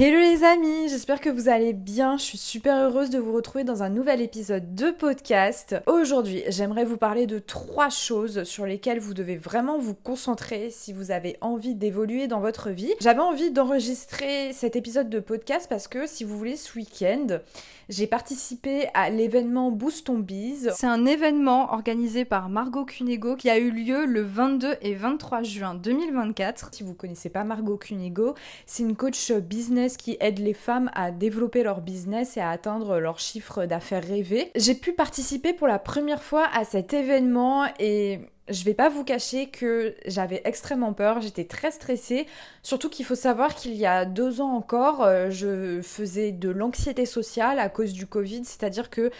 Hello les amis, j'espère que vous allez bien. Je suis super heureuse de vous retrouver dans un nouvel épisode de podcast. Aujourd'hui, j'aimerais vous parler de trois choses sur lesquelles vous devez vraiment vous concentrer si vous avez envie d'évoluer dans votre vie. J'avais envie d'enregistrer cet épisode de podcast parce que si vous voulez, ce week-end, j'ai participé à l'événement Boost on Biz. C'est un événement organisé par Margot Cunego qui a eu lieu le 22 et 23 juin 2024. Si vous connaissez pas Margot Cunego, c'est une coach business qui aide les femmes à développer leur business et à atteindre leur chiffre d'affaires rêvé. J'ai pu participer pour la première fois à cet événement et je vais pas vous cacher que j'avais extrêmement peur, j'étais très stressée, surtout qu'il faut savoir qu'il y a deux ans encore, euh, je faisais de l'anxiété sociale à cause du Covid, c'est-à-dire que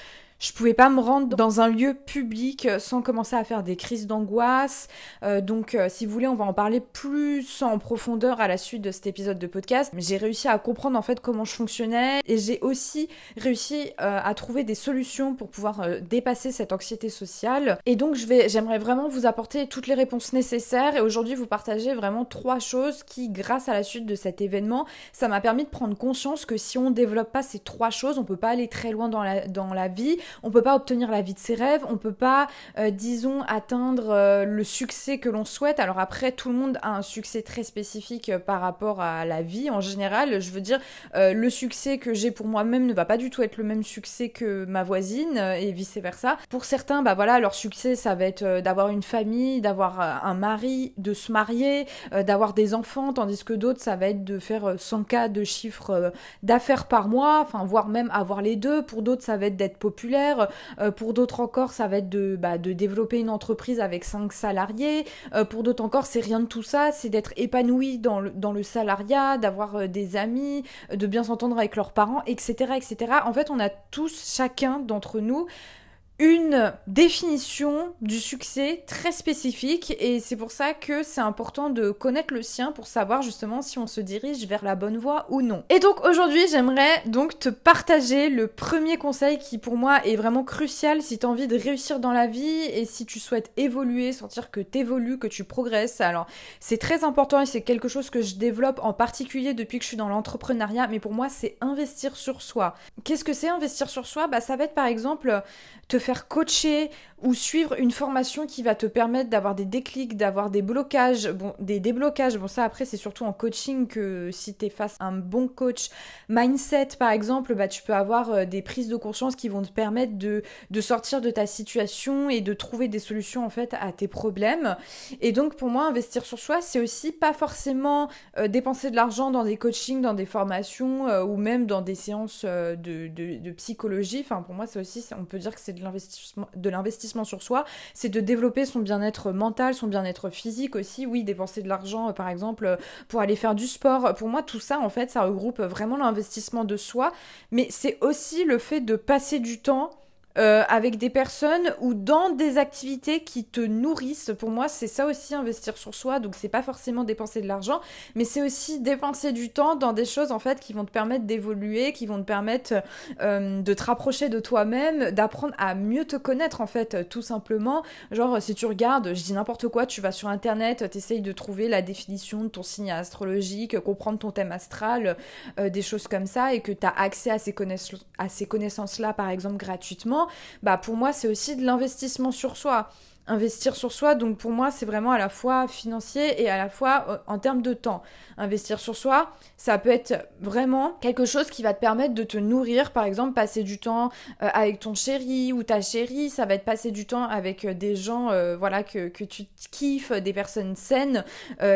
je pouvais pas me rendre dans un lieu public euh, sans commencer à faire des crises d'angoisse. Euh, donc, euh, si vous voulez, on va en parler plus en profondeur à la suite de cet épisode de podcast. J'ai réussi à comprendre en fait comment je fonctionnais et j'ai aussi réussi à trouver des solutions pour pouvoir dépasser cette anxiété sociale. Et donc, je vais, j'aimerais vraiment vous apporter toutes les réponses nécessaires et aujourd'hui vous partager vraiment trois choses qui, grâce à la suite de cet événement, ça m'a permis de prendre conscience que si on développe pas ces trois choses, on peut pas aller très loin dans la, dans la vie on peut pas obtenir la vie de ses rêves, on peut pas, euh, disons, atteindre euh, le succès que l'on souhaite. Alors après, tout le monde a un succès très spécifique euh, par rapport à la vie en général. Je veux dire, le succès que j'ai pour moi-même ne va pas du tout être le même succès que ma voisine et vice versa. Pour certains, bah voilà, leur succès, ça va être d'avoir une famille, d'avoir un mari, de se marier, d'avoir des enfants, tandis que d'autres, ça va être de faire 100 cas de chiffres d'affaires par mois, enfin voire même avoir les deux. Pour d'autres, ça va être d'être populaire euh, pour d'autres encore, ça va être de, bah, développer une entreprise avec 5 salariés. Euh, pour d'autres encore, c'est rien de tout ça, c'est d'être épanoui dans le, dans le salariat, d'avoir euh, des amis, de bien s'entendre avec leurs parents, etc., etc. En fait, on a tous, chacun d'entre nous, une définition du succès très spécifique et c'est pour ça que c'est important de connaître le sien pour savoir justement si on se dirige vers la bonne voie ou non. Et donc aujourd'hui j'aimerais donc te partager le premier conseil qui pour moi est vraiment crucial si tu as envie de réussir dans la vie et si tu souhaites évoluer, sentir que tu évolues, que tu progresses. Alors c'est très important et c'est quelque chose que je développe en particulier depuis que je suis dans l'entrepreneuriat mais pour moi c'est investir sur soi. Qu'est-ce que c'est investir sur soi Bah ça va être par exemple te faire faire coacher ou suivre une formation qui va te permettre d'avoir des déclics, d'avoir des blocages, bon, des déblocages. Bon, ça après, c'est surtout en coaching que si tu es face à un bon coach mindset, par exemple, bah, tu peux avoir euh, des prises de conscience qui vont te permettre de, de sortir de ta situation et de trouver des solutions en fait à tes problèmes. Et donc, pour moi, investir sur soi, c'est aussi pas forcément euh, dépenser de l'argent dans des coachings, dans des formations euh, ou même dans des séances de, de, psychologie. Enfin, pour moi, c'est aussi, on peut dire que c'est de l'investissement de l'investissement sur soi, c'est de développer son bien-être mental, son bien-être physique aussi. Oui, dépenser de l'argent, euh, par exemple, euh, pour aller faire du sport. Pour moi, tout ça, en fait, ça regroupe vraiment l'investissement de soi, mais c'est aussi le fait de passer du temps euh, avec des personnes ou dans des activités qui te nourrissent. Pour moi, c'est ça aussi investir sur soi. Donc c'est pas forcément dépenser de l'argent, mais c'est aussi dépenser du temps dans des choses en fait qui vont te permettre d'évoluer, qui vont te permettre euh, de te rapprocher de toi-même, d'apprendre à mieux te connaître en fait, tout simplement. Genre si tu regardes, je dis n'importe quoi, tu vas sur internet, t'essayes de trouver la définition de ton signe astrologique, comprendre ton thème astral, euh, des choses comme ça, et que t'as accès à ces connaissances-là par exemple gratuitement bah pour moi c'est aussi de l'investissement sur soi. Investir sur soi, donc pour moi, c'est vraiment à la fois financier et à la fois euh, en termes de temps. Investir sur soi, ça peut être vraiment quelque chose qui va te permettre de te nourrir, par exemple, passer du temps euh, avec ton chéri ou ta chérie, ça va être passer du temps avec euh, des gens voilà, que, tu kiffes, des personnes saines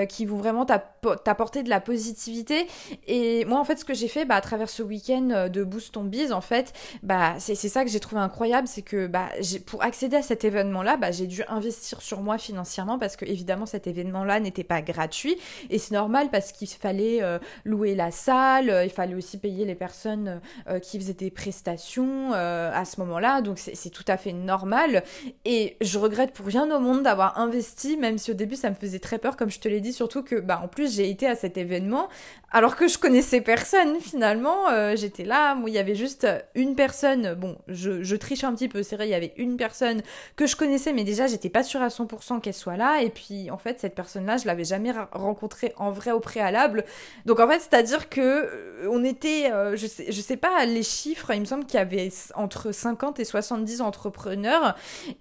qui vont vraiment t'apporter de la positivité. Et moi, en fait, ce que j'ai fait bah, à travers ce week-end de Boost Ton en fait, bah, c'est ça que j'ai trouvé incroyable, c'est que bah, pour accéder à cet événement-là, bah, j'ai dû investir sur moi financièrement parce que évidemment cet événement-là n'était pas gratuit et c'est normal parce qu'il fallait euh, louer la salle, euh, il fallait aussi payer les personnes euh, qui faisaient des prestations à ce moment-là, donc c'est tout à fait normal et je regrette pour rien au monde d'avoir investi, même si au début ça me faisait très peur, comme je te l'ai dit, surtout que bah en plus j'ai été à cet événement alors que je connaissais personne finalement, euh, j'étais là, moi il y avait juste une personne, bon je, triche un petit peu, c'est vrai, il y avait une personne que je connaissais mais déjà j'étais pas sûre à 100% qu'elle soit là et puis en fait cette personne-là je l'avais jamais rencontrée en vrai au préalable. Donc en fait c'est-à-dire que euh, on était, euh, je, sais, je sais pas les chiffres, il me semble qu'il y avait entre 50 et 70 entrepreneurs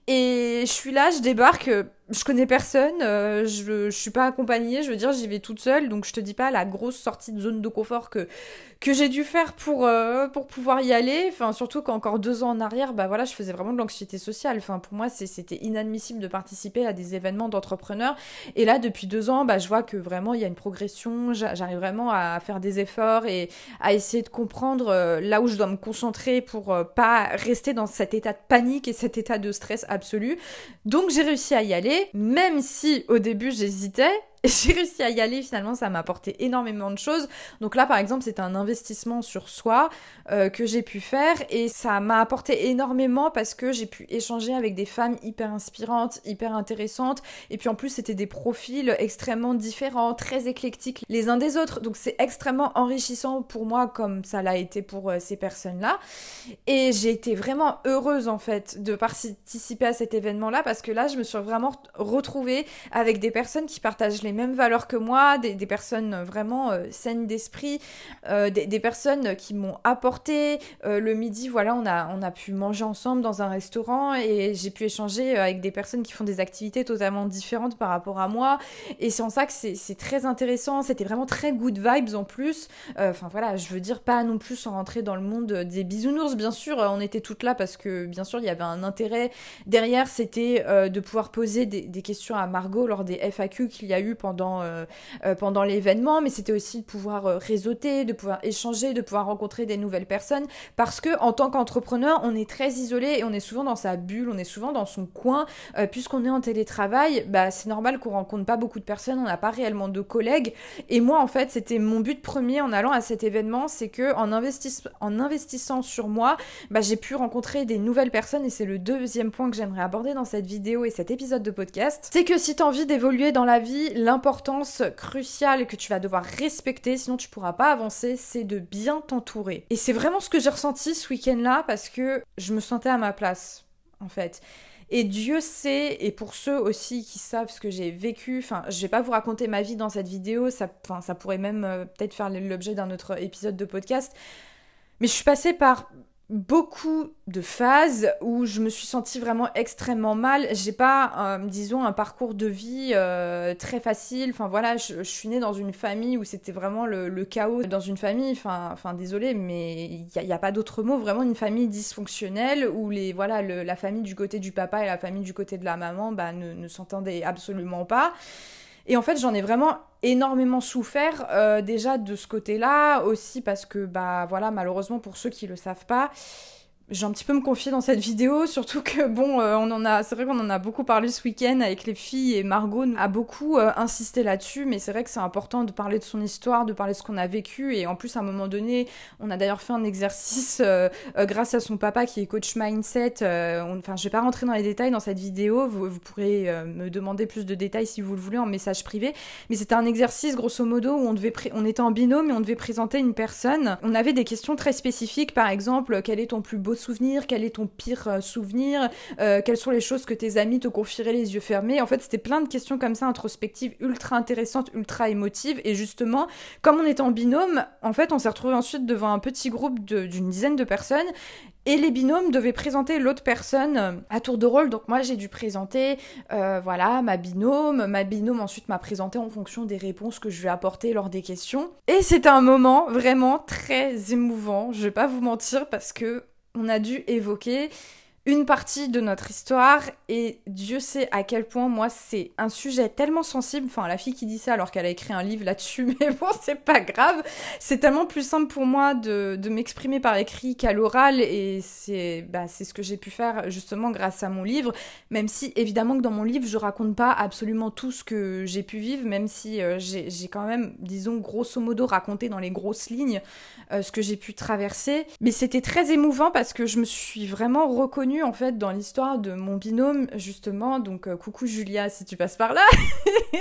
et je suis là, je débarque je connais personne, euh, je, je, suis pas accompagnée, je veux dire, j'y vais toute seule, donc je te dis pas la grosse sortie de zone de confort que, que j'ai dû faire pour, euh, pour pouvoir y aller. Enfin, surtout qu'encore deux ans en arrière, bah voilà, je faisais vraiment de l'anxiété sociale. Enfin, pour moi, c'était inadmissible de participer à des événements d'entrepreneurs. Et là, depuis deux ans, bah, je vois que vraiment il y a une progression, j'arrive vraiment à faire des efforts et à essayer de comprendre euh, là où je dois me concentrer pour pas rester dans cet état de panique et cet état de stress absolu. Donc, j'ai réussi à y aller même si au début j'hésitais, j'ai réussi à y aller finalement, ça m'a apporté énormément de choses. Donc là par exemple c'est un investissement sur soi euh, que j'ai pu faire et ça m'a apporté énormément parce que j'ai pu échanger avec des femmes hyper inspirantes, hyper intéressantes et puis en plus c'était des profils extrêmement différents, très éclectiques les uns des autres. Donc c'est extrêmement enrichissant pour moi comme ça l'a été pour euh, ces personnes-là. Et j'ai été vraiment heureuse en fait de participer à cet événement-là parce que là je me suis vraiment retrouvée avec des personnes qui partagent les les mêmes valeurs que moi, des, personnes euh, vraiment euh, saines d'esprit, euh, des, personnes qui m'ont apporté. le midi, voilà, on a, on a pu manger ensemble dans un restaurant et j'ai pu échanger avec des personnes qui font des activités totalement différentes par rapport à moi. Et c'est en ça que c'est très intéressant. C'était vraiment très good vibes en plus. Enfin voilà, je veux dire, pas non plus en rentrer dans le monde des bisounours, bien sûr. On était toutes là parce que, bien sûr, il y avait un intérêt. Derrière, c'était de pouvoir poser des, des questions à Margot lors des FAQ qu'il y a eu pendant, euh, euh, pendant l'événement, mais c'était aussi de pouvoir euh, réseauter, de pouvoir échanger, de pouvoir rencontrer des nouvelles personnes, parce que en tant qu'entrepreneur, on est très isolé et on est souvent dans sa bulle, on est souvent dans son coin, puisqu'on est en télétravail, bah, c'est normal qu'on rencontre pas beaucoup de personnes, on n'a pas réellement de collègues, et moi en fait c'était mon but premier en allant à cet événement, c'est que en, en investissant sur moi, bah, j'ai pu rencontrer des nouvelles personnes, et c'est le deuxième point que j'aimerais aborder dans cette vidéo et cet épisode de podcast, c'est que si tu as envie d'évoluer dans la vie, l'importance cruciale que tu vas devoir respecter, sinon tu pourras pas avancer, c'est de bien t'entourer. Et c'est vraiment ce que j'ai ressenti ce week-end-là parce que je me sentais à ma place, en fait. Et Dieu sait, et pour ceux aussi qui savent ce que j'ai vécu, enfin, je vais pas vous raconter ma vie dans cette vidéo, ça, ça pourrait même euh, peut-être faire l'objet d'un autre épisode de podcast, mais je suis passée par beaucoup de phases où je me suis sentie vraiment extrêmement mal. J'ai pas, euh, disons, un parcours de vie euh, très facile. Enfin voilà, je, suis née dans une famille où c'était vraiment le, chaos dans une famille. Enfin, enfin désolée, mais il n'y a, pas d'autre mot. Vraiment une famille dysfonctionnelle où les voilà, la famille du côté du papa et la famille du côté de la maman, bah, ne s'entendaient absolument pas. Et en fait, j'en ai vraiment énormément souffert euh, déjà de ce côté-là, aussi parce que, bah voilà, malheureusement pour ceux qui le savent pas, j'ai un petit peu me confier dans cette vidéo, surtout que bon, euh, on en a, c'est vrai qu'on en a beaucoup parlé ce week-end avec les filles et Margot a beaucoup euh, insisté là-dessus, mais c'est vrai que c'est important de parler de son histoire, de parler de ce qu'on a vécu et en plus à un moment donné, on a d'ailleurs fait un exercice euh, grâce à son papa qui est coach mindset. Enfin, je vais pas rentrer dans les détails dans cette vidéo, vous, vous pourrez me demander plus de détails si vous le voulez en message privé, mais c'était un exercice grosso modo où on devait, on était en binôme et on devait présenter une personne. On avait des questions très spécifiques, par exemple, quel est ton plus beau souvenir, quel est ton pire euh, souvenir, euh, quelles sont les choses que tes amis te confieraient les yeux fermés. En fait, c'était plein de questions comme ça, introspectives, ultra intéressantes, ultra émotives. Et justement, comme on est en binôme, en fait, on s'est retrouvé ensuite devant un petit groupe d'une dizaine de personnes. Et les binômes devaient présenter l'autre personne euh, à tour de rôle. Donc moi j'ai dû présenter, voilà, ma binôme. Ma binôme ensuite m'a présenté en fonction des réponses que je lui ai apportées lors des questions. Et c'était un moment vraiment très émouvant. Je vais pas vous mentir parce que on a dû évoquer une partie de notre histoire et Dieu sait à quel point moi c'est un sujet tellement sensible, enfin la fille qui dit ça alors qu'elle a écrit un livre là-dessus, mais bon c'est pas grave, c'est tellement plus simple pour moi de, m'exprimer par écrit qu'à l'oral et c'est bah, ce que j'ai pu faire justement grâce à mon livre, même si évidemment que dans mon livre je raconte pas absolument tout ce que j'ai pu vivre, même si euh, j'ai quand même disons grosso modo raconté dans les grosses lignes euh, ce que j'ai pu traverser, mais c'était très émouvant parce que je me suis vraiment reconnue en fait dans l'histoire de mon binôme justement. Donc euh, coucou Julia si tu passes par là.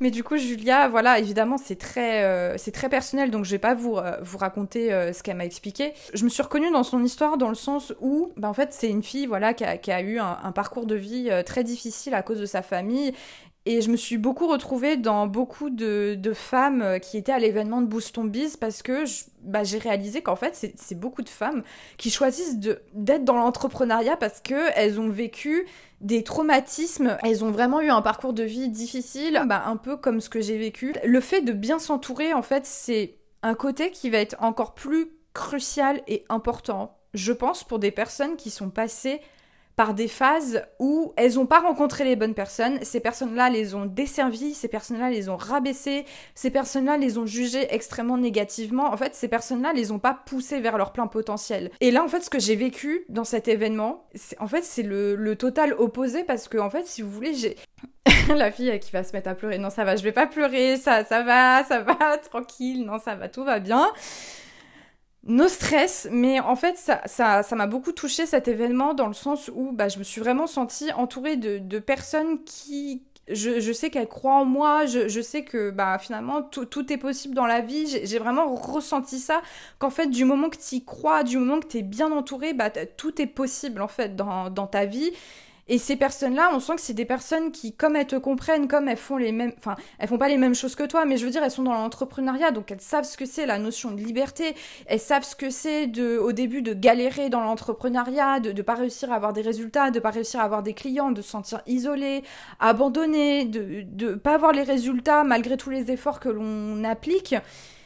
Mais du coup Julia, voilà, évidemment c'est très euh, c'est très personnel donc je vais pas vous euh, vous raconter ce qu'elle m'a expliqué. Je me suis reconnue dans son histoire dans le sens où bah, en fait c'est une fille voilà qui a, eu un, un, parcours de vie très difficile à cause de sa famille et je me suis beaucoup retrouvée dans beaucoup de, femmes euh, qui étaient à l'événement de Booston Biz parce que bah, j'ai réalisé qu'en fait, c'est beaucoup de femmes qui choisissent d'être dans l'entrepreneuriat parce qu'elles ont vécu des traumatismes, elles ont vraiment eu un parcours de vie difficile, bah, un peu comme ce que j'ai vécu. Le fait de bien s'entourer, en fait, c'est un côté qui va être encore plus crucial et important, je pense, pour des personnes qui sont passées par des phases où elles n'ont pas rencontré les bonnes personnes, ces personnes-là les ont desservies, ces personnes-là les ont rabaissées, ces personnes-là les ont jugées extrêmement négativement. En fait, ces personnes-là les ont pas poussées vers leur plein potentiel. Et là, en fait, ce que j'ai vécu dans cet événement, en fait, c'est le, total opposé parce que, en fait, si vous voulez, j'ai... la fille qui va se mettre à pleurer. Non, ça va, je vais pas pleurer, ça, ça va, ça va, tranquille, non, ça va, tout va bien nos stress, mais en fait, ça m'a ça, m'a beaucoup touché cet événement dans le sens où bah, je me suis vraiment sentie entourée de, personnes qui. Je, sais qu'elles croient en moi, je, sais que bah, finalement tout est possible dans la vie. J'ai vraiment ressenti ça, qu'en fait, du moment que tu y crois, du moment que tu es bien entouré, bah, tout est possible en fait dans, dans ta vie. Et ces personnes-là, on sent que c'est des personnes qui, comme elles te comprennent, comme elles font les mêmes, enfin, elles font pas les mêmes choses que toi, mais je veux dire, elles sont dans l'entrepreneuriat, donc elles savent ce que c'est la notion de liberté, elles savent ce que c'est de, au début, de galérer dans l'entrepreneuriat, de, de pas réussir à avoir des résultats, de pas réussir à avoir des clients, de se sentir isolé, abandonné, de, de pas avoir les résultats malgré tous les efforts que l'on applique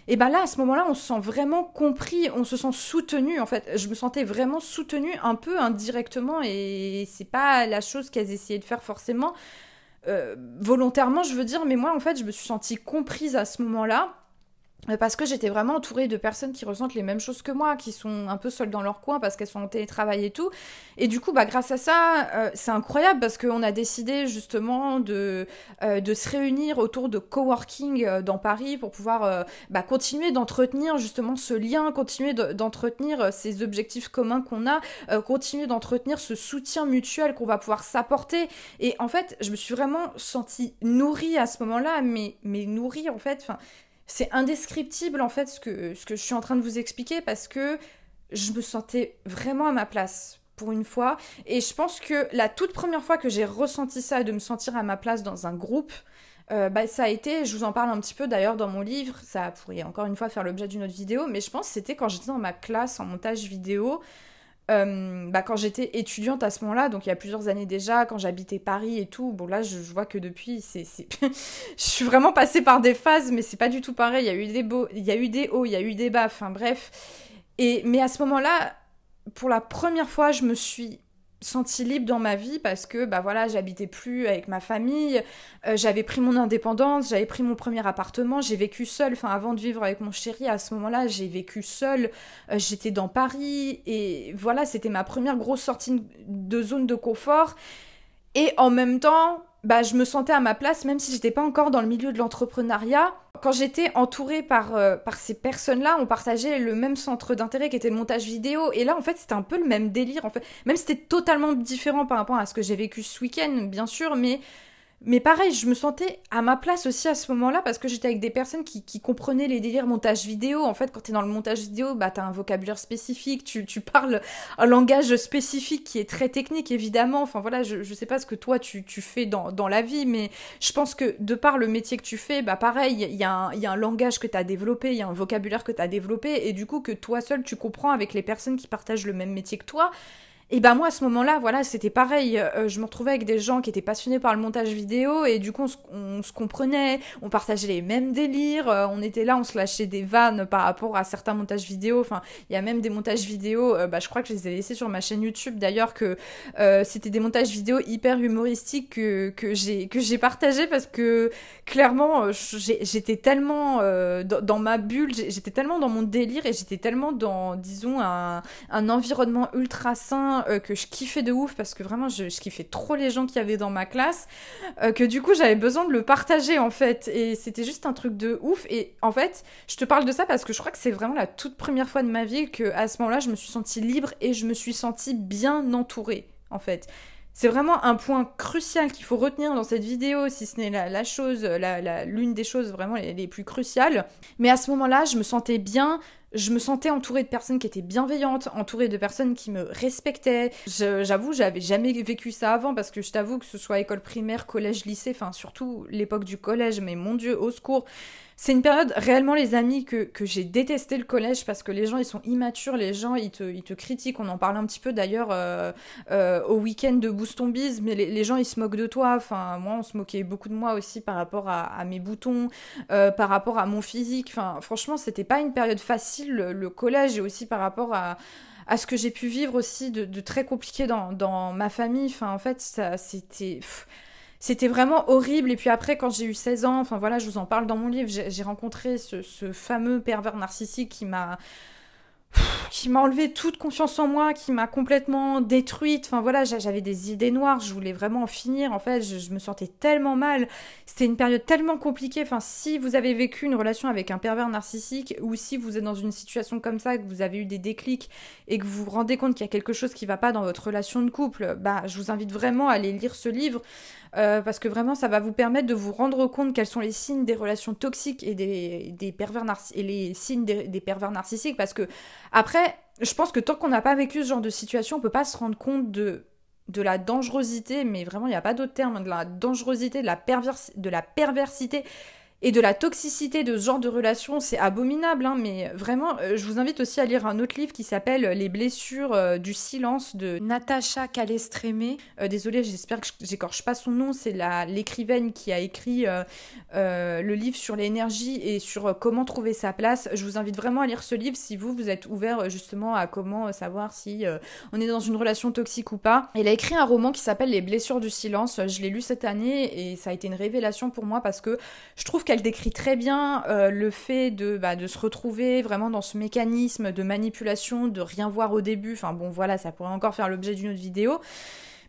et ben là à ce moment-là on se sent vraiment compris, on se sent soutenu en fait. Je me sentais vraiment soutenu un peu indirectement et c'est pas la chose qu'elles essayaient de faire forcément euh, volontairement je veux dire, mais moi en fait je me suis sentie comprise à ce moment-là euh, parce que j'étais vraiment entourée de personnes qui ressentent les mêmes choses que moi, qui sont un peu seules dans leur coin parce qu'elles sont en télétravail et tout. Et du coup, bah, grâce à ça, euh, c'est incroyable parce qu'on a décidé justement de, euh, de se réunir autour de coworking dans Paris pour pouvoir bah, continuer d'entretenir justement ce lien, continuer d'entretenir ces objectifs communs qu'on a, continuer d'entretenir ce soutien mutuel qu'on va pouvoir s'apporter. Et en fait, je me suis vraiment sentie nourrie à ce moment-là, mais, mais nourrie en fait. Enfin, c'est indescriptible en fait ce que, ce que je suis en train de vous expliquer parce que je me sentais vraiment à ma place pour une fois. Et je pense que la toute première fois que j'ai ressenti ça et de me sentir à ma place dans un groupe, euh, bah, ça a été, je vous en parle un petit peu d'ailleurs dans mon livre, ça pourrait encore une fois faire l'objet d'une autre vidéo, mais je pense que c'était quand j'étais dans ma classe en montage vidéo. Euh, bah, quand j'étais étudiante à ce moment-là, donc il y a plusieurs années déjà, quand j'habitais Paris et tout, bon là je, vois que depuis, c'est, je suis vraiment passée par des phases, mais c'est pas du tout pareil. Il y a eu des beaux, il y a eu des hauts, il y a eu des bas, enfin bref. Et mais à ce moment-là, pour la première fois, je me suis sentie libre dans ma vie parce que bah voilà j'habitais plus avec ma famille euh, j'avais pris mon indépendance j'avais pris mon premier appartement j'ai vécu seule enfin avant de vivre avec mon chéri à ce moment-là j'ai vécu seule euh, j'étais dans Paris et voilà c'était ma première grosse sortie de zone de confort et en même temps bah je me sentais à ma place même si j'étais pas encore dans le milieu de l'entrepreneuriat quand j'étais entourée par, euh, par ces personnes-là, on partageait le même centre d'intérêt qui était le montage vidéo. Et là, en fait, c'était un peu le même délire. En fait. Même si c'était totalement différent par rapport à ce que j'ai vécu ce week-end, bien sûr, mais mais pareil, je me sentais à ma place aussi à ce moment-là parce que j'étais avec des personnes qui, comprenaient les délires montage vidéo. En fait, quand t'es dans le montage vidéo, bah t'as un vocabulaire spécifique, tu, parles un langage spécifique qui est très technique évidemment. Enfin voilà, je, sais pas ce que toi tu, fais dans, la vie, mais je pense que de par le métier que tu fais, bah pareil, il y, y, a un langage que t'as développé, il y a un vocabulaire que t'as développé et du coup que toi seul tu comprends avec les personnes qui partagent le même métier que toi. Et ben moi à ce moment-là, voilà, c'était pareil. Euh, je me retrouvais avec des gens qui étaient passionnés par le montage vidéo et du coup on se comprenait, on partageait les mêmes délires, euh, on était là, on se lâchait des vannes par rapport à certains montages vidéo. Enfin, il y a même des montages vidéo, euh, bah, je crois que je les ai laissés sur ma chaîne YouTube d'ailleurs que c'était des montages vidéo hyper humoristiques que, j'ai que partagé parce que clairement j'étais tellement dans, ma bulle, j'étais tellement dans mon délire et j'étais tellement dans disons un, un environnement ultra sain euh, que je kiffais de ouf parce que vraiment je, kiffais trop les gens qu'il y avait dans ma classe euh, que du coup j'avais besoin de le partager en fait et c'était juste un truc de ouf et en fait je te parle de ça parce que je crois que c'est vraiment la toute première fois de ma vie que à ce moment-là je me suis sentie libre et je me suis sentie bien entourée en fait. C'est vraiment un point crucial qu'il faut retenir dans cette vidéo, si ce n'est la, chose, l'une des choses vraiment les, plus cruciales. Mais à ce moment-là, je me sentais bien, je me sentais entourée de personnes qui étaient bienveillantes, entourée de personnes qui me respectaient. J'avoue, j'avais jamais vécu ça avant parce que je t'avoue que ce soit école primaire, collège, lycée, enfin surtout l'époque du collège, mais mon dieu, au secours. C'est une période, réellement les amis, que, que j'ai détesté le collège parce que les gens ils sont immatures, les gens ils te, ils te critiquent, on en parle un petit peu d'ailleurs euh, euh, au week-end de Boustonbise mais les, gens ils se moquent de toi, enfin moi on se moquait beaucoup de moi aussi par rapport à, mes boutons, euh, par rapport à mon physique, enfin franchement c'était pas une période facile le, collège et aussi par rapport à, à ce que j'ai pu vivre aussi de, très compliqué dans, dans, ma famille. Enfin, en fait, ça, c'était c'était vraiment horrible. Et puis après, quand j'ai eu 16 ans, enfin voilà, je vous en parle dans mon livre, j'ai rencontré ce, ce, fameux pervers narcissique qui m'a qui m'a enlevé toute confiance en moi, qui m'a complètement détruite. Enfin voilà, j'avais des idées noires, je voulais vraiment en finir. En fait, je, me sentais tellement mal. C'était une période tellement compliquée. Enfin, si vous avez vécu une relation avec un pervers narcissique ou si vous êtes dans une situation comme ça, que vous avez eu des déclics et que vous vous rendez compte qu'il y a quelque chose qui va pas dans votre relation de couple, bah je vous invite vraiment à aller lire ce livre euh, parce que vraiment ça va vous permettre de vous rendre compte quels sont les signes des relations toxiques et des, des pervers narcissiques les signes des pervers narcissiques parce que après, je pense que tant qu'on n'a pas vécu ce genre de situation, on ne peut pas se rendre compte de de la dangerosité, mais vraiment il n'y a pas d'autre terme, de la dangerosité, de la, de la perversité et de la toxicité de ce genre de relation, c'est abominable, hein, mais vraiment, euh, je vous invite aussi à lire un autre livre qui s'appelle Les blessures euh, du silence de Natacha Calestrémé. Euh, désolée, j'espère que j'écorche pas son nom, c'est l'écrivaine qui a écrit le livre sur l'énergie et sur comment trouver sa place. Je vous invite vraiment à lire ce livre si vous, vous êtes ouvert justement à comment savoir si on est dans une relation toxique ou pas. Elle a écrit un roman qui s'appelle Les blessures du silence, je l'ai lu cette année et ça a été une révélation pour moi parce que je trouve qu'elle elle décrit très bien euh, le fait bah, de, se retrouver vraiment dans ce mécanisme de manipulation, de rien voir au début. Enfin bon, voilà, ça pourrait encore faire l'objet d'une autre vidéo.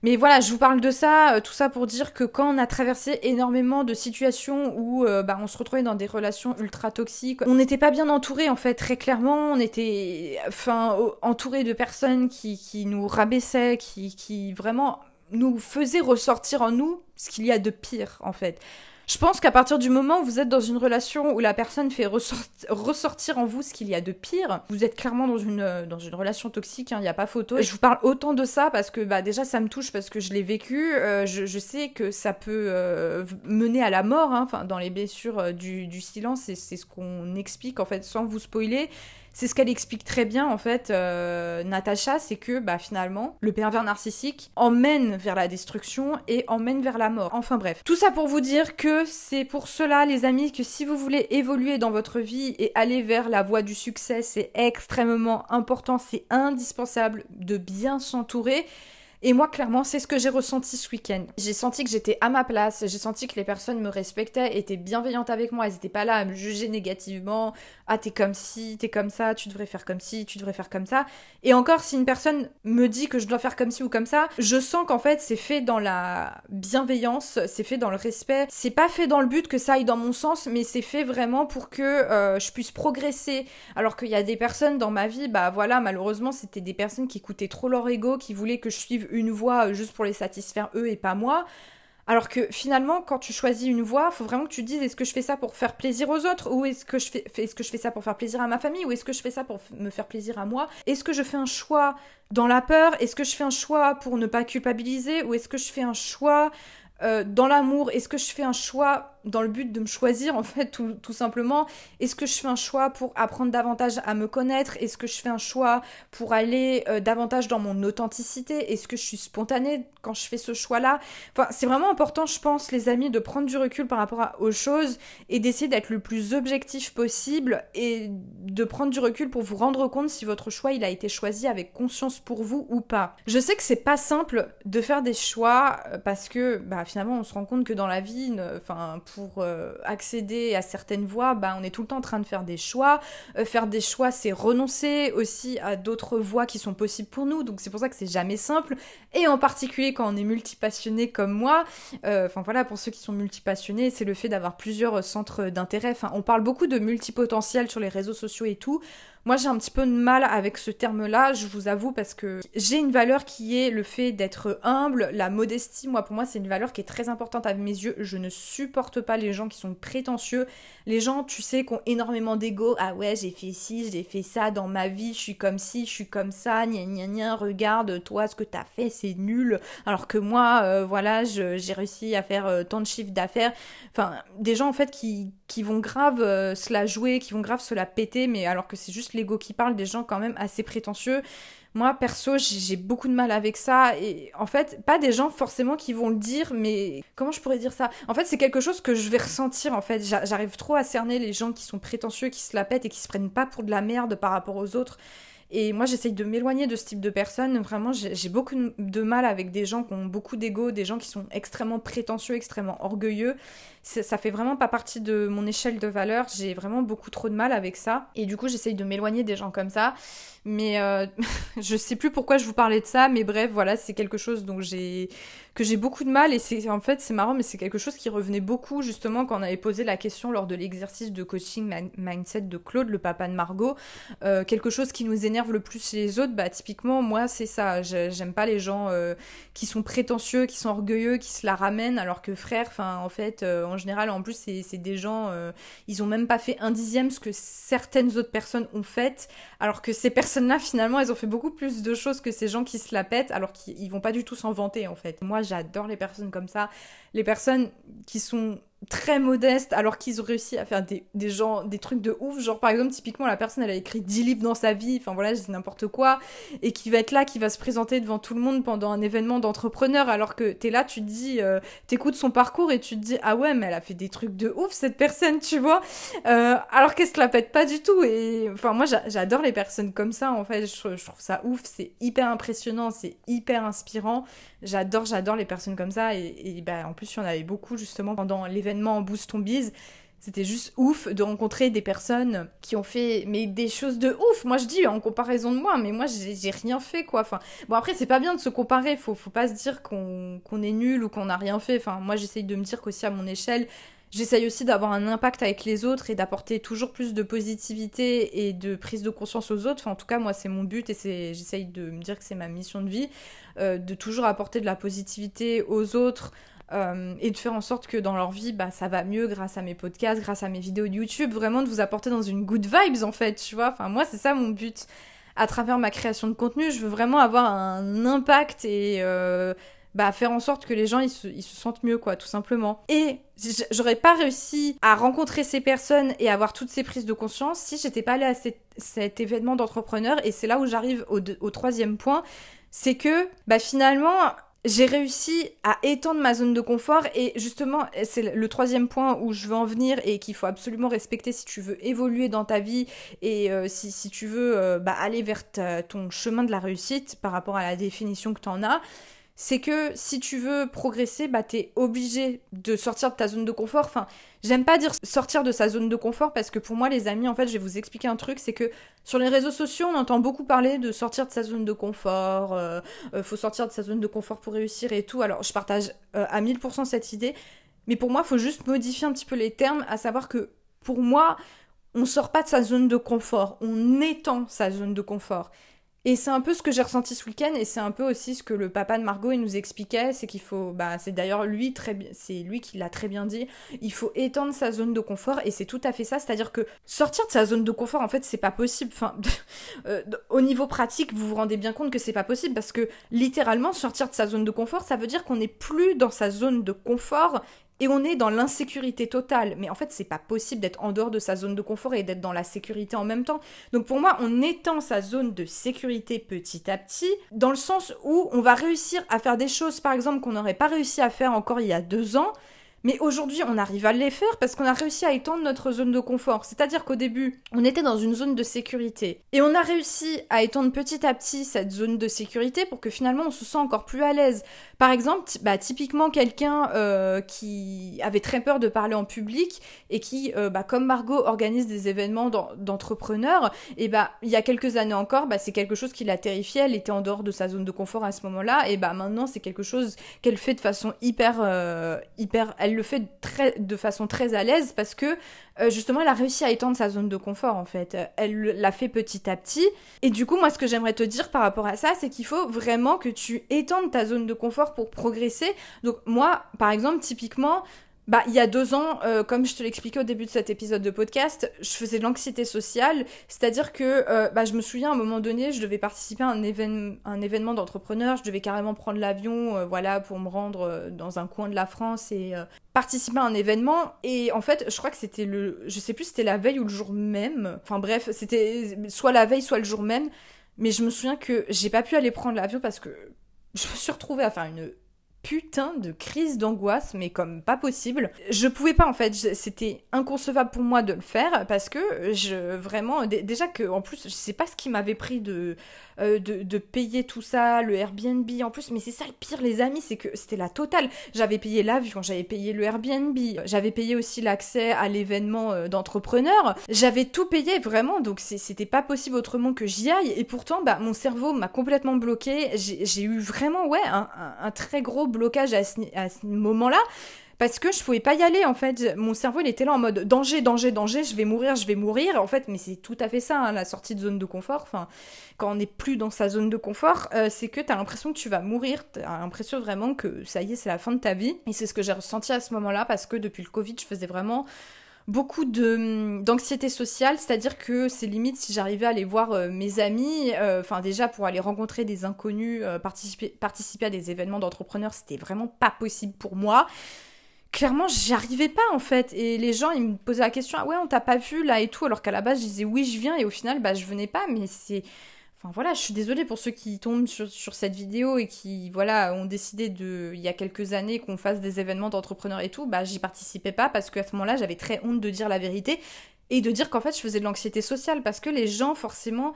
Mais voilà, je vous parle de ça, euh, tout ça pour dire que quand on a traversé énormément de situations où euh, bah, on se retrouvait dans des relations ultra toxiques, on n'était pas bien entouré en fait, très clairement, on était enfin, entouré de personnes qui, qui nous rabaissaient, qui, qui vraiment nous faisaient ressortir en nous ce qu'il y a de pire en fait. Je pense qu'à partir du moment où vous êtes dans une relation où la personne fait ressortir en vous ce qu'il y a de pire, vous êtes clairement dans une, euh, dans une relation toxique, il hein, n'y a pas photo. Et je vous parle autant de ça parce que bah, déjà ça me touche parce que je l'ai vécu, euh, je, sais que ça peut euh, mener à la mort, hein. enfin dans les blessures du silence, c'est ce qu'on explique en fait sans vous spoiler. C'est ce qu'elle explique très bien en fait, euh, Natacha, c'est que bah, finalement, le pervers narcissique emmène vers la destruction et emmène vers la mort. Enfin bref, tout ça pour vous dire que c'est pour cela, les amis, que si vous voulez évoluer dans votre vie et aller vers la voie du succès, c'est extrêmement important, c'est indispensable de bien s'entourer. Et moi, clairement, c'est ce que j'ai ressenti ce week-end. J'ai senti que j'étais à ma place, j'ai senti que les personnes me respectaient, étaient bienveillantes avec moi, elles n'étaient pas là à me juger négativement. Ah, t'es comme si, t'es comme ça, tu devrais faire comme si, tu devrais faire comme ça. Et encore, si une personne me dit que je dois faire comme ci ou comme ça, je sens qu'en fait, c'est fait dans la bienveillance, c'est fait dans le respect. C'est pas fait dans le but que ça aille dans mon sens, mais c'est fait vraiment pour que euh, je puisse progresser. Alors qu'il y a des personnes dans ma vie, bah voilà, malheureusement, c'était des personnes qui écoutaient trop leur ego, qui voulaient que je suive une voix euh, juste pour les satisfaire eux et pas moi. Alors que finalement, quand tu choisis une voix faut vraiment que tu te dises est-ce que je fais ça pour faire plaisir aux autres ou est-ce que je fais est-ce que je fais ça pour faire plaisir à ma famille ou est-ce que je fais ça pour me faire plaisir à moi Est-ce que je fais un choix dans la peur Est-ce que je fais un choix pour ne pas culpabiliser ou est-ce que je fais un choix euh, dans l'amour Est-ce que je fais un choix dans le but de me choisir en fait tout, simplement. Est-ce que je fais un choix pour apprendre davantage à me connaître Est-ce que je fais un choix pour aller euh, davantage dans mon authenticité Est-ce que je suis spontanée quand je fais ce choix-là Enfin, c'est vraiment important, je pense, les amis, de prendre du recul par rapport aux choses et d'essayer d'être le plus objectif possible et de prendre du recul pour vous rendre compte si votre choix il a été choisi avec conscience pour vous ou pas. Je sais que c'est pas simple de faire des choix euh, parce que bah, finalement on se rend compte que dans la vie, enfin pour euh, accéder à certaines voies, bah, on est tout le temps en train de faire des choix. Euh, faire des choix, c'est renoncer aussi à d'autres voies qui sont possibles pour nous. Donc c'est pour ça que c'est jamais simple. Et en particulier quand on est multipassionné comme moi, euh, enfin voilà, pour ceux qui sont multipassionnés, c'est le fait d'avoir plusieurs centres d'intérêt. on parle beaucoup de multipotentiel sur les réseaux sociaux et tout. Moi, j'ai un petit peu de mal avec ce terme-là, je vous avoue, parce que j'ai une valeur qui est le fait d'être humble, la modestie. Moi, pour moi, c'est une valeur qui est très importante à mes yeux. Je ne supporte pas les gens qui sont prétentieux. Les gens, tu sais, qui ont énormément d'ego. Ah ouais, j'ai fait ci, j'ai fait ça dans ma vie, je suis comme ci, je suis comme ça, gna gna gna, regarde, toi, ce que t'as fait, c'est nul. Alors que moi, euh, voilà, j'ai réussi à faire euh, tant de chiffres d'affaires. Enfin, des gens, en fait, qui, vont grave euh, se la jouer, qui vont grave se la péter, mais alors que c'est juste l'ego qui parle, des gens quand même assez prétentieux. Moi, perso, j'ai beaucoup de mal avec ça. Et en fait, pas des gens forcément qui vont le dire, mais comment je pourrais dire ça En fait, c'est quelque chose que je vais ressentir. En fait, j'arrive trop à cerner les gens qui sont prétentieux, qui se la pètent et qui se prennent pas pour de la merde par rapport aux autres. Et moi, j'essaye de m'éloigner de ce type de personnes. Vraiment, j'ai beaucoup de mal avec des gens qui ont beaucoup d'ego, des gens qui sont extrêmement prétentieux, extrêmement orgueilleux ça fait vraiment pas partie de mon échelle de valeur. J'ai vraiment beaucoup trop de mal avec ça. Et du coup, j'essaye de m'éloigner des gens comme ça. Mais euh, je sais plus pourquoi je vous parlais de ça, mais bref, voilà, c'est quelque chose dont j'ai que j'ai beaucoup de mal. Et c'est en fait, c'est marrant, mais c'est quelque chose qui revenait beaucoup justement quand on avait posé la question lors de l'exercice de coaching mindset de Claude, le papa de Margot. Euh, quelque chose qui nous énerve le plus chez les autres, bah typiquement moi, c'est ça. J'aime pas les gens euh, qui sont prétentieux, qui sont orgueilleux, qui se la ramènent, alors que frère, enfin en fait, on en général, en plus, c'est des gens, euh, ils ont même pas fait un dixième ce que certaines autres personnes ont fait, alors que ces personnes-là, finalement, elles ont fait beaucoup plus de choses que ces gens qui se la pètent, alors qu'ils vont pas du tout s'en vanter, en fait. Moi, j'adore les personnes comme ça, les personnes qui sont très modeste alors qu'ils ont réussi à faire des, gens, des trucs de ouf. Genre, par exemple, typiquement, la personne, elle a écrit 10 livres dans sa vie, enfin voilà, je n'importe quoi, et qui va être là, qui va se présenter devant tout le monde pendant un événement d'entrepreneur, alors que t'es là, tu te dis, euh, t'écoutes son parcours et tu te dis, ah ouais, mais elle a fait des trucs de ouf, cette personne, tu vois, euh, alors qu'est-ce que la pète pas du tout. Et enfin, moi, j'adore les personnes comme ça, en fait, je, trouve ça ouf, c'est hyper impressionnant, c'est hyper inspirant. J'adore, j'adore les personnes comme ça, et, bah, en plus, il y en avait beaucoup, justement, pendant l'événement en Boost on C'était juste ouf de rencontrer des personnes qui ont fait mais des choses de ouf. Moi je dis en comparaison de moi, mais moi j'ai rien fait quoi. Enfin bon après c'est pas bien de se comparer. Faut faut pas se dire qu'on est nul ou qu'on n'a rien fait. Enfin moi j'essaye de me dire qu'aussi à mon échelle J'essaye aussi d'avoir un impact avec les autres et d'apporter toujours plus de positivité et de prise de conscience aux autres. en tout cas, moi, c'est mon but et c'est j'essaye de me dire que c'est ma mission de vie, euh, de toujours apporter de la positivité aux autres, euh, et de faire en sorte que dans leur vie, bah, ça va mieux grâce à mes podcasts, grâce à mes vidéos de YouTube, vraiment de vous apporter dans une good vibes en fait, tu vois. Enfin, moi, c'est ça mon but. À travers ma création de contenu, je veux vraiment avoir un impact et euh, bah, faire en sorte que les gens ils se, sentent mieux, quoi, tout simplement. Et j'aurais pas réussi à rencontrer ces personnes et avoir toutes ces prises de conscience si j'étais pas allée à cet, événement d'entrepreneur. Et c'est là où j'arrive au, troisième point, c'est que bah, finalement j'ai réussi à étendre ma zone de confort et justement, c'est le troisième point où je veux en venir et qu'il faut absolument respecter si tu veux évoluer dans ta vie et euh, si, tu veux euh, bah, aller vers ton chemin de la réussite par rapport à la définition que tu en as c'est que si tu veux progresser, bah t'es obligé de sortir de ta zone de confort. Enfin, j'aime pas dire sortir de sa zone de confort parce que pour moi, les amis, en fait, je vais vous expliquer un truc, c'est que sur les réseaux sociaux, on entend beaucoup parler de sortir de sa zone de confort, euh, euh, faut sortir de sa zone de confort pour réussir et tout. Alors, je partage euh, à 1000% cette idée, mais pour moi, il faut juste modifier un petit peu les termes, à savoir que pour moi, on sort pas de sa zone de confort, on étend sa zone de confort. Et c'est un peu ce que j'ai ressenti ce week-end, et c'est un peu aussi ce que le papa de Margot il nous expliquait, c'est qu'il faut, bah, c'est d'ailleurs lui très, c'est lui qui l'a très bien dit, il faut étendre sa zone de confort, et c'est tout à fait ça, c'est-à-dire que sortir de sa zone de confort, en fait, c'est pas possible. Enfin, euh, au niveau pratique, vous vous rendez bien compte que c'est pas possible parce que littéralement sortir de sa zone de confort, ça veut dire qu'on n'est plus dans sa zone de confort et on est dans l'insécurité totale. Mais en fait, c'est pas possible d'être en dehors de sa zone de confort et d'être dans la sécurité en même temps. Donc pour moi, on étend sa zone de sécurité petit à petit, dans le sens où on va réussir à faire des choses, par exemple, qu'on n'aurait pas réussi à faire encore il y a deux ans, mais aujourd'hui, on arrive à les faire parce qu'on a réussi à étendre notre zone de confort. C'est-à-dire qu'au début, on était dans une zone de sécurité. Et on a réussi à étendre petit à petit cette zone de sécurité pour que finalement, on se sent encore plus à l'aise. Par exemple, bah, typiquement quelqu'un euh, qui avait très peur de parler en public et qui, euh, bah, comme Margot, organise des événements d'entrepreneurs, et bah, il y a quelques années encore, bah, c'est quelque chose qui la terrifiait. Elle était en dehors de sa zone de confort à ce moment-là. Et bah, maintenant, c'est quelque chose qu'elle fait de façon hyper, euh, hyper, elle le fait de façon très à l'aise parce que euh, justement elle a réussi à étendre sa zone de confort en fait. Euh, elle l'a fait petit à petit. Et du coup, moi ce que j'aimerais te dire par rapport à ça, c'est qu'il faut vraiment que tu étendes ta zone de confort pour progresser. Donc moi, par exemple, typiquement, bah, il y a deux ans, euh, comme je te l'expliquais au début de cet épisode de podcast, je faisais de l'anxiété sociale, c'est-à-dire que euh, bah, je me souviens à un moment donné, je devais participer à un, événement d'entrepreneur, je devais carrément prendre l'avion, euh, voilà, pour me rendre dans un coin de la France et participer à un événement. Et en fait, je crois que c'était le, je sais plus, c'était la veille ou le jour même. Enfin bref, c'était soit la veille, soit le jour même. Mais je me souviens que j'ai pas pu aller prendre l'avion parce que je me suis retrouvée à faire une putain de crise d'angoisse, mais comme pas possible. Je pouvais pas en fait, c'était inconcevable pour moi de le faire parce que je vraiment déjà que en plus je sais pas ce qui m'avait pris euh, de, de, payer tout ça, le Airbnb en plus, mais c'est ça le pire les amis, c'est que c'était la totale. J'avais payé l'avion, j'avais payé le Airbnb, j'avais payé aussi l'accès à l'événement euh, d'entrepreneur, j'avais tout payé vraiment, donc c'était pas possible autrement que j'y aille. Et pourtant, bah mon cerveau m'a complètement bloqué. J'ai eu vraiment ouais un, un très gros blocage à ce, moment-là parce que je pouvais pas y aller en fait. Mon cerveau il était là en mode danger, danger, danger, je vais mourir, je vais mourir. En fait, mais c'est tout à fait ça hein, la sortie de zone de confort. Enfin, quand on n'est plus dans sa zone de confort, euh, c'est que t'as l'impression que tu vas mourir, t'as l'impression vraiment que ça y est, c'est la fin de ta vie. Et c'est ce que j'ai ressenti à ce moment-là parce que depuis le Covid, je faisais vraiment beaucoup hum, d'anxiété sociale, c'est-à-dire que c'est limite si j'arrivais à aller voir euh, mes amis, euh, enfin déjà pour aller rencontrer des inconnus, euh, participer, participer à des événements d'entrepreneurs, c'était vraiment pas possible pour moi. Clairement, j'y arrivais pas en fait. Et les gens, ils me posaient la question, ah ouais, on t'a pas vu là et tout, alors qu'à la base, je disais oui, je viens, et au final, bah, je venais pas, mais c'est voilà, je suis désolée pour ceux qui tombent sur, sur, cette vidéo et qui voilà ont décidé de il y a quelques années qu'on fasse des événements d'entrepreneurs et tout, bah j'y participais pas parce qu'à ce moment-là j'avais très honte de dire la vérité et de dire qu'en fait je faisais de l'anxiété sociale parce que les gens forcément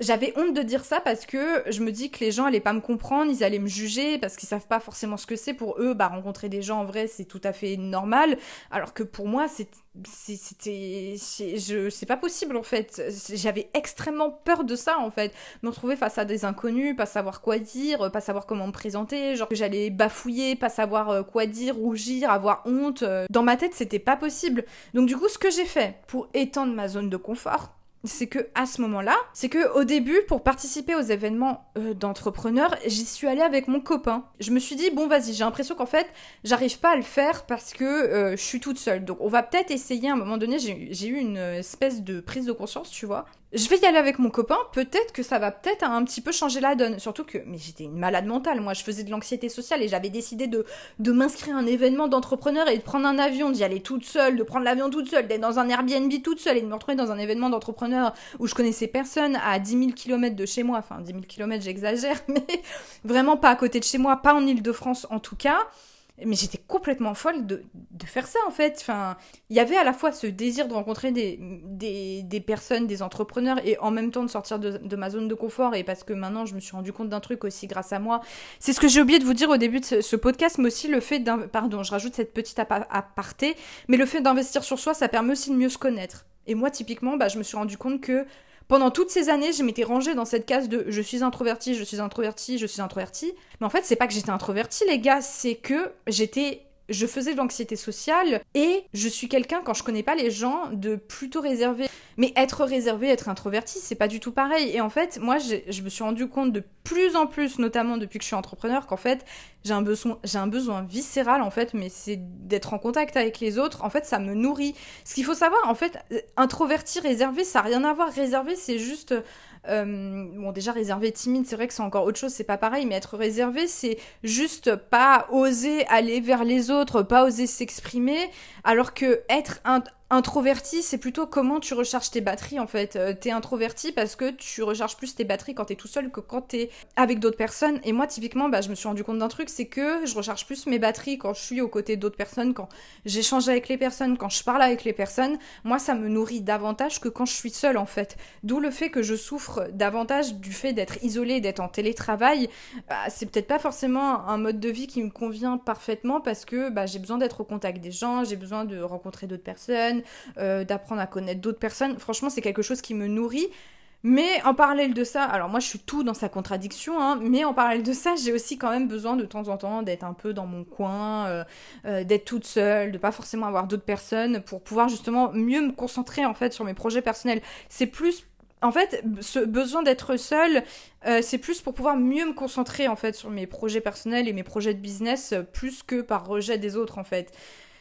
j'avais honte de dire ça parce que je me dis que les gens allaient pas me comprendre, ils allaient me juger parce qu'ils savent pas forcément ce que c'est. Pour eux, bah, rencontrer des gens en vrai, c'est tout à fait normal. Alors que pour moi, c'était. je C'est pas possible en fait. J'avais extrêmement peur de ça en fait. Me retrouver face à des inconnus, pas savoir quoi dire, pas savoir comment me présenter, genre que j'allais bafouiller, pas savoir euh, quoi dire, rougir, avoir honte. Euh, dans ma tête, c'était pas possible. Donc du coup, ce que j'ai fait pour étendre ma zone de confort, c'est que à ce moment-là, c'est que au début, pour participer aux événements euh, d'entrepreneurs, j'y suis allée avec mon copain. Je me suis dit bon vas-y, j'ai l'impression qu'en fait, j'arrive pas à le faire parce que euh, je suis toute seule. Donc on va peut-être essayer à un moment donné. J'ai eu une espèce de prise de conscience, tu vois, je vais y aller avec mon copain, peut-être que ça va peut-être un petit peu changer la donne. Surtout que, mais j'étais une malade mentale, moi je faisais de l'anxiété sociale et j'avais décidé de, de m'inscrire à un événement d'entrepreneur et de prendre un avion, d'y aller toute seule, de prendre l'avion toute seule, d'être dans un Airbnb toute seule et de me retrouver dans un événement d'entrepreneur où je connaissais personne à 10 000 km de chez moi. Enfin, 10 000 km j'exagère, mais vraiment pas à côté de chez moi, pas en Ile-de-France en tout cas mais j'étais complètement folle de, de, faire ça en fait. Enfin, il y avait à la fois ce désir de rencontrer des, des, des personnes, des entrepreneurs et en même temps de sortir de, ma zone de confort et parce que maintenant je me suis rendu compte d'un truc aussi grâce à moi. C'est ce que j'ai oublié de vous dire au début de ce, podcast, mais aussi le fait d'un... Pardon, je rajoute cette petite aparté, mais le fait d'investir sur soi, ça permet aussi de mieux se connaître. Et moi typiquement, bah, je me suis rendu compte que pendant toutes ces années, je m'étais rangée dans cette case de je suis introvertie, je suis introvertie, je suis introvertie. Mais en fait, c'est pas que j'étais introvertie, les gars, c'est que j'étais je faisais de l'anxiété sociale et je suis quelqu'un quand je connais pas les gens de plutôt réservé. Mais être réservé, être introverti, c'est pas du tout pareil. Et en fait, moi, je me suis rendu compte de plus en plus, notamment depuis que je suis entrepreneur, qu'en fait, j'ai un besoin, j'ai un besoin viscéral en fait, mais c'est d'être en contact avec les autres. En fait, ça me nourrit. Ce qu'il faut savoir, en fait, introverti, réservé, ça a rien à voir. Réservé, c'est juste euh, bon, déjà réservé, timide, c'est vrai que c'est encore autre chose, c'est pas pareil, mais être réservé, c'est juste pas oser aller vers les autres, pas oser s'exprimer, alors que être introverti, c'est plutôt comment tu recharges tes batteries en fait. Euh, t'es introverti parce que tu recharges plus tes batteries quand t'es tout seul que quand t'es avec d'autres personnes. Et moi, typiquement, bah, je me suis rendu compte d'un truc, c'est que je recharge plus mes batteries quand je suis aux côtés d'autres personnes, quand j'échange avec les personnes, quand je parle avec les personnes. Moi, ça me nourrit davantage que quand je suis seule en fait. D'où le fait que je souffre davantage du fait d'être isolée, d'être en télétravail. Bah, c'est peut-être pas forcément un mode de vie qui me convient parfaitement parce que bah, j'ai besoin d'être au contact des gens, j'ai besoin de rencontrer d'autres personnes euh, d'apprendre à connaître d'autres personnes. Franchement, c'est quelque chose qui me nourrit. Mais en parallèle de ça, alors moi je suis tout dans sa contradiction, hein, mais en parallèle de ça, j'ai aussi quand même besoin de temps en temps d'être un peu dans mon coin, euh, euh, d'être toute seule, de pas forcément avoir d'autres personnes pour pouvoir justement mieux me concentrer en fait sur mes projets personnels. C'est plus en fait, ce besoin d'être seule, c'est plus pour pouvoir mieux me concentrer en fait sur mes projets personnels et mes projets de business, plus que par rejet des autres en fait.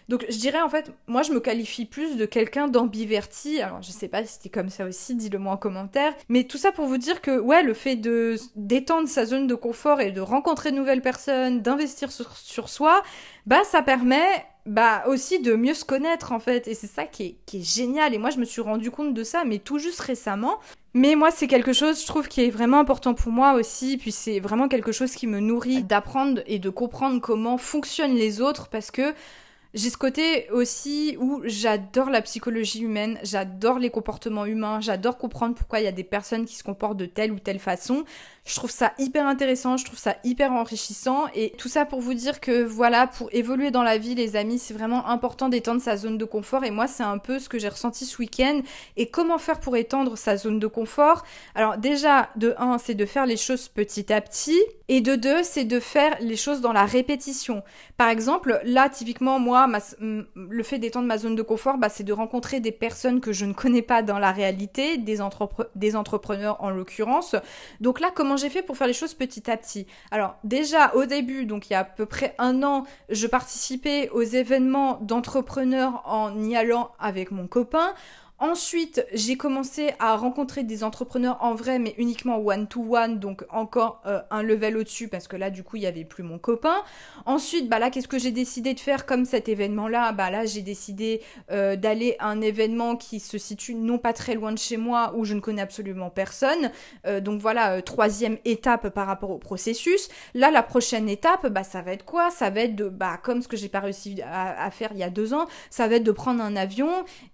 Donc je dirais en fait, moi je me qualifie plus de quelqu'un d'ambiverti. Alors je sais pas si c'était comme ça aussi, dis-le moi en commentaire. Mais tout ça pour vous dire que ouais, le fait de d'étendre sa zone de confort et de rencontrer de nouvelles personnes, d'investir sur, soi, bah ça permet bah aussi de mieux se connaître en fait et c'est ça qui est, qui est, génial et moi je me suis rendu compte de ça mais tout juste récemment mais moi c'est quelque chose je trouve qui est vraiment important pour moi aussi puis c'est vraiment quelque chose qui me nourrit d'apprendre et de comprendre comment fonctionnent les autres parce que j'ai ce côté aussi où j'adore la psychologie humaine, j'adore les comportements humains, j'adore comprendre pourquoi il y a des personnes qui se comportent de telle ou telle façon. Je trouve ça hyper intéressant, je trouve ça hyper enrichissant et tout ça pour vous dire que voilà, pour évoluer dans la vie les amis, c'est vraiment important d'étendre sa zone de confort et moi c'est un peu ce que j'ai ressenti ce week-end et comment faire pour étendre sa zone de confort. Alors déjà, de 1, c'est de faire les choses petit à petit et de 2, c'est de faire les choses dans la répétition. Par exemple, là typiquement moi, le fait d'étendre ma zone de confort, bah, c'est de rencontrer des personnes que je ne connais pas dans la réalité, des, des entrepreneurs en l'occurrence. Donc là, comment j'ai fait pour faire les choses petit à petit Alors déjà au début, donc il y a à peu près un an, je participais aux événements d'entrepreneurs en y allant avec mon copain. Ensuite, j'ai commencé à rencontrer des entrepreneurs en vrai, mais uniquement one-to-one, donc encore euh, un level au-dessus, parce que là, du coup, il n'y avait plus mon copain. Ensuite, bah là, qu'est-ce que j'ai décidé de faire comme cet événement-là Bah là, j'ai décidé euh, d'aller à un événement qui se situe non pas très loin de chez moi, où je ne connais absolument personne. Euh, donc voilà, troisième étape par rapport au processus. Là, la prochaine étape, bah ça va être quoi Ça va être de, bah comme ce que j'ai pas réussi à, faire il y a deux ans, ça va être de prendre un avion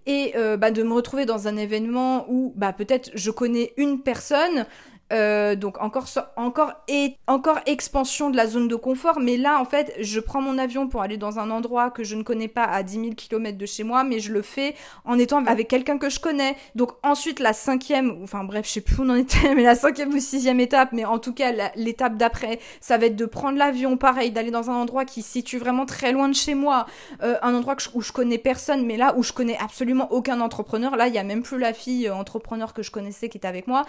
et bah de retrouver dans un événement où bah peut-être je connais une personne euh, donc encore, encore, et, encore expansion de la zone de confort, mais là en fait je prends mon avion pour aller dans un endroit que je ne connais pas à 10 000 km de chez moi, mais je le fais en étant avec quelqu'un que je connais. Donc ensuite la cinquième, enfin bref je sais plus où on en était, mais la cinquième ou sixième étape, mais en tout cas l'étape d'après, ça va être de prendre l'avion, pareil, d'aller dans un endroit qui se situe vraiment très loin de chez moi, euh, un endroit je, où je connais personne, mais là où je connais absolument aucun entrepreneur, là il y a même plus la fille euh, entrepreneur que je connaissais qui était avec moi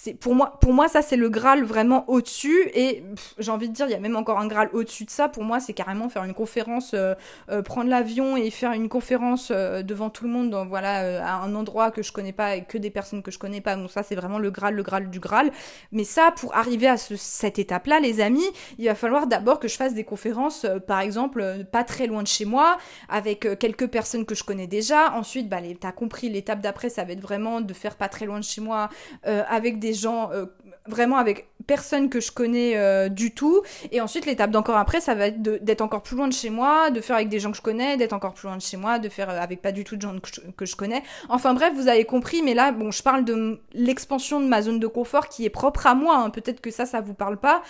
c'est pour moi, pour moi ça c'est le Graal vraiment au-dessus et j'ai envie de dire il y a même encore un Graal au-dessus de ça. Pour moi c'est carrément faire une conférence, euh, euh, prendre l'avion et faire une conférence euh, devant tout le monde, dans, voilà, à un endroit que je connais pas et que des personnes que je connais pas. Donc ça c'est vraiment le Graal, le Graal du Graal. Mais ça pour arriver à cette étape-là, les amis, il va falloir d'abord que je fasse des conférences, par exemple pas très loin de chez moi, avec quelques personnes que je connais déjà. Ensuite, bah, t'as compris l'étape d'après ça va être vraiment de faire pas très loin de chez moi avec des des gens euh, vraiment avec personne que je connais euh, du tout. Et ensuite, l'étape d'encore après, ça va être d'être encore plus loin de chez moi, de faire avec des gens que je connais, d'être encore plus loin de chez moi, de faire euh, avec pas du tout de gens que je, connais. Enfin bref, vous avez compris, mais là, bon, je parle de l'expansion de ma zone de confort qui est propre à moi. Hein. Peut-être que ça, ça vous parle pas.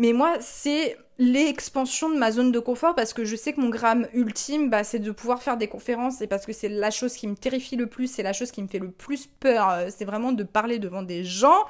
Mais moi, c'est l'expansion de ma zone de confort parce que je sais que mon gramme ultime, bah, c'est de pouvoir faire des conférences et parce que c'est la chose qui me terrifie le plus, c'est la chose qui me fait le plus peur, euh, c'est vraiment de parler devant des gens.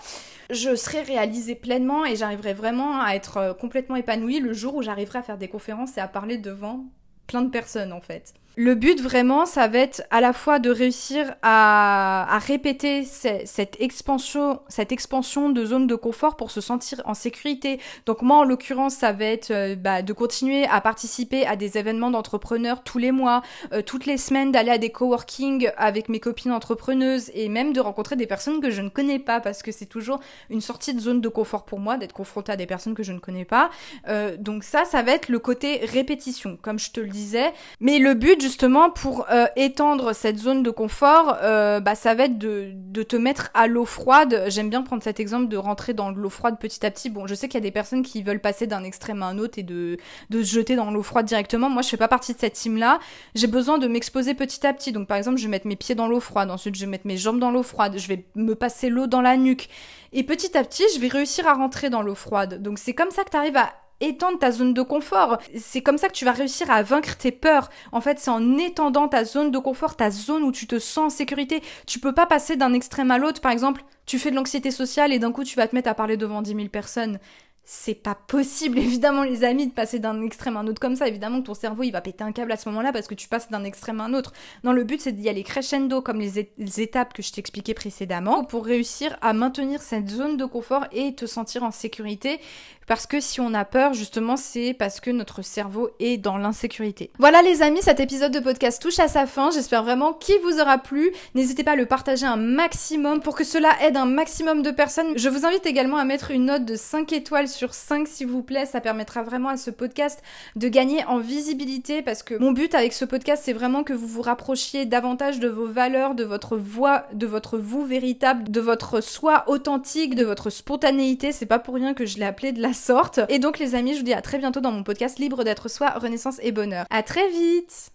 Je serai réalisée pleinement et j'arriverai vraiment à être euh, complètement épanouie le jour où j'arriverai à faire des conférences et à parler devant plein de personnes en fait. Le but vraiment, ça va être à la fois de réussir à, répéter cette expansion, cette expansion de zone de confort pour se sentir en sécurité. Donc moi, en l'occurrence, ça va être euh, bah, de continuer à participer à des événements d'entrepreneurs tous les mois, euh, toutes les semaines, d'aller à des coworking avec mes copines entrepreneuses et même de rencontrer des personnes que je ne connais pas parce que c'est toujours une sortie de zone de confort pour moi d'être confrontée à des personnes que je ne connais pas. Euh, donc ça, ça va être le côté répétition, comme je te le disais. Mais le but justement pour euh, étendre cette zone de confort, euh, bah, ça va être de, te mettre à l'eau froide. J'aime bien prendre cet exemple de rentrer dans l'eau froide petit à petit. Bon, je sais qu'il y a des personnes qui veulent passer d'un extrême à un autre et de, se jeter dans l'eau froide directement. Moi, je fais pas partie de cette team-là. J'ai besoin de m'exposer petit à petit. Donc, par exemple, je vais mettre mes pieds dans l'eau froide. Ensuite, je vais mettre mes jambes dans l'eau froide. Je vais me passer l'eau dans la nuque. Et petit à petit, je vais réussir à rentrer dans l'eau froide. Donc, c'est comme ça que tu arrives à étendre ta zone de confort. C'est comme ça que tu vas réussir à vaincre tes peurs. En fait, c'est en étendant ta zone de confort, ta zone où tu te sens en sécurité. Tu peux pas passer d'un extrême à l'autre. Par exemple, tu fais de l'anxiété sociale et d'un coup, tu vas te mettre à parler devant 10 000 personnes. C'est pas possible, évidemment, les amis, de passer d'un extrême à un autre comme ça. Évidemment ton cerveau, il va péter un câble à ce moment-là parce que tu passes d'un extrême à un autre. Non, le but, c'est d'y aller crescendo, comme les étapes que je t'expliquais précédemment, pour réussir à maintenir cette zone de confort et te sentir en sécurité. Parce que si on a peur, justement, c'est parce que notre cerveau est dans l'insécurité. Voilà les amis, cet épisode de podcast touche à sa fin. J'espère vraiment qu'il vous aura plu. N'hésitez pas à le partager un maximum pour que cela aide un maximum de personnes. Je vous invite également à mettre une note de 5 étoiles sur 5 s'il vous plaît. Ça permettra vraiment à ce podcast de gagner en visibilité parce que mon but avec ce podcast, c'est vraiment que vous vous rapprochiez davantage de vos valeurs, de votre voix, de votre vous véritable, de votre soi authentique, de votre spontanéité. C'est pas pour rien que je l'ai appelé de la sorte. Et donc les amis, je vous dis à très bientôt dans mon podcast Libre d'être soi, Renaissance et Bonheur. À très vite